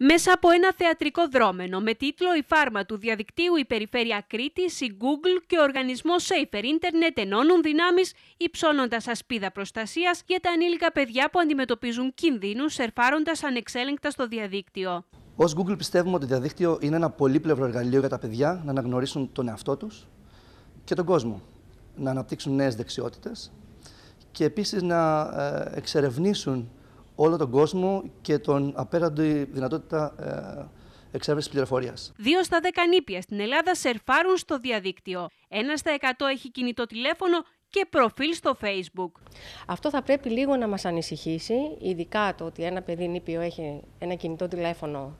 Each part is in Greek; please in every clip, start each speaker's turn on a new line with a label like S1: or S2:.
S1: Μέσα από ένα θεατρικό δρόμενο με τίτλο «Η φάρμα του διαδικτύου η Περιφέρεια Κρήτης», η Google και ο οργανισμός Safer Internet ενώνουν δυνάμεις υψώνοντας ασπίδα προστασίας για τα ανήλικα παιδιά που αντιμετωπίζουν κινδύνους σερφάροντας ανεξέλεγκτα στο διαδίκτυο.
S2: Ως Google πιστεύουμε ότι το διαδίκτυο είναι ένα πολύπλευρο εργαλείο για τα παιδιά να αναγνωρίσουν τον εαυτό τους και τον κόσμο, να αναπτύξουν νέες δεξιότητες και επίσης να ε, εξερευνήσουν όλο τον κόσμο και τον απέραντη δυνατότητα ε, εξέβρεση πληροφορίας.
S1: Δύο στα δέκα νήπια στην Ελλάδα σερφάρουν στο διαδίκτυο. Ένα στα εκατό έχει κινητό τηλέφωνο και προφίλ στο Facebook.
S3: Αυτό θα πρέπει λίγο να μας ανησυχήσει, ειδικά το ότι ένα παιδί νήπιο έχει ένα κινητό τηλέφωνο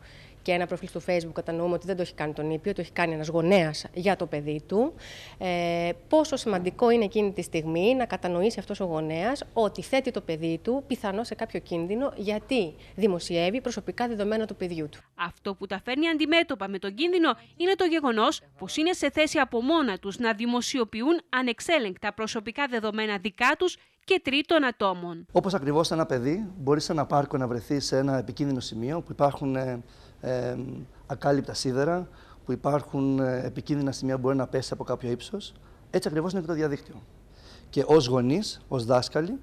S3: και ένα προφίλ στο Facebook, κατανοούμε ότι δεν το έχει κάνει τον ήπιο, το έχει κάνει ένας γονέας για το παιδί του. Ε, πόσο σημαντικό είναι εκείνη τη στιγμή να κατανοήσει αυτός ο γονέας ότι θέτει το παιδί του πιθανό σε κάποιο κίνδυνο γιατί δημοσιεύει προσωπικά
S1: δεδομένα του παιδιού του. Αυτό που τα φέρνει αντιμέτωπα με τον κίνδυνο είναι το γεγονός πως είναι σε θέση από μόνα τους να δημοσιοποιούν ανεξέλεγκτα προσωπικά δεδομένα δικά τους και τρίτων ατόμων.
S2: Όπως ακριβώς ένα παιδί μπορεί σε ένα πάρκο να βρεθεί σε ένα επικίνδυνο σημείο που υπάρχουν ε, ε, ακάλυπτα σίδερα που υπάρχουν ε, επικίνδυνα σημεία που μπορεί να πέσει από κάποιο ύψος. Έτσι ακριβώς είναι και το διαδίκτυο. Και ως γονείς, ως δάσκαλοι,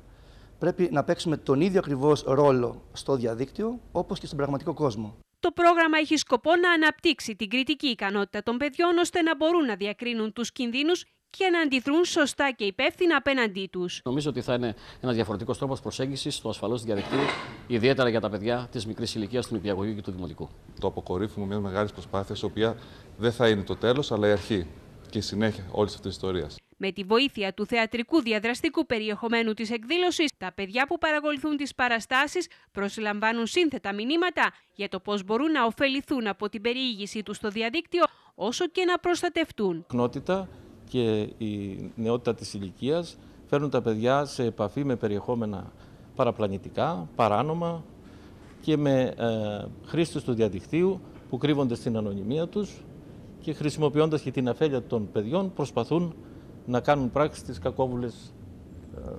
S2: πρέπει να παίξουμε τον ίδιο ακριβώς ρόλο στο διαδίκτυο όπως και στον πραγματικό κόσμο.
S1: Το πρόγραμμα έχει σκοπό να αναπτύξει την κριτική ικανότητα των παιδιών ώστε να μπορούν να διακρίνουν τους κινδύνους και να αντιδρούν σωστά και υπεύθυνα απέναντί τους.
S3: Νομίζω ότι θα είναι ένας διαφορετικός τρόπος προσέγγισης στο ασφαλώς διαδικτύου, ιδιαίτερα για τα παιδιά της μικρής ηλικίας, του νηπιαγωγείου και του δημοτικού. Το αποκορύφωμα μιας μεγάλης προσπάθειας, η οποία δεν θα είναι το τέλος, αλλά η αρχή και η συνέχεια όλης αυτής της ιστορίας.
S1: Με τη βοήθεια του θεατρικού διαδραστικού περιεχομένου της εκδήλωσης, τα παιδιά που παρακολουθούν τις παραστάσεις προσλαμβάνουν σύνθετα μηνύματα για το πώς μπορούν να ωφεληθούν από την περιήγησή τους στο διαδίκτυο, όσο και να προστατευτούν.
S3: Κνότητα και η νεότητα της ηλικίας φέρνουν τα παιδιά σε επαφή με περιεχόμενα παραπλανητικά, παράνομα και με ε, του διαδικτύου που κρύβονται στην ανωνυμία τους και χρησιμοποιώντας και την αφέλεια των παιδιών προσπαθούν να κάνουν πράξη τις κακόβουλες ε,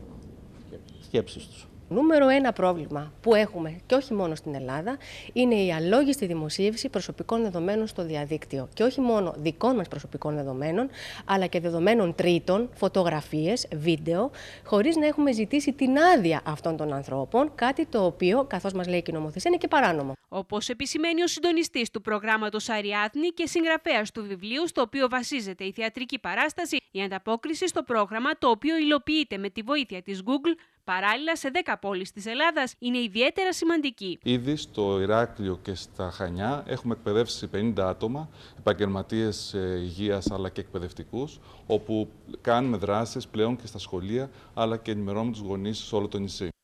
S3: σκέψεις τους. Νούμερο ένα πρόβλημα που έχουμε και όχι μόνο στην Ελλάδα είναι η αλόγιστη δημοσίευση προσωπικών δεδομένων στο διαδίκτυο. Και όχι μόνο δικών μας προσωπικών δεδομένων, αλλά και δεδομένων τρίτων, φωτογραφίες, βίντεο, χωρίς να έχουμε ζητήσει την άδεια αυτών των ανθρώπων, κάτι το οποίο, καθώς μας λέει η νομοθεσία, είναι και παράνομο.
S1: Όπως επισημαίνει ο συντονιστής του προγράμματος Αριάθνη και συγγραφέας του βιβλίου, στο οποίο βασίζεται η θεατρική παράσταση, η ανταπόκριση στο πρόγραμμα, το οποίο υλοποιείται με τη βοήθεια της Google παράλληλα σε 10 πόλεις της Ελλάδας, είναι ιδιαίτερα σημαντική.
S3: Ήδη στο Ηράκλειο
S2: και στα Χανιά έχουμε εκπαιδεύσει 50 άτομα, επαγγελματίες ε, υγείας αλλά και εκπαιδευτικούς, όπου κάνουμε δράσεις πλέον και στα σχολεία αλλά και ενημερώνουμε τους γονείς σε όλο το νησί.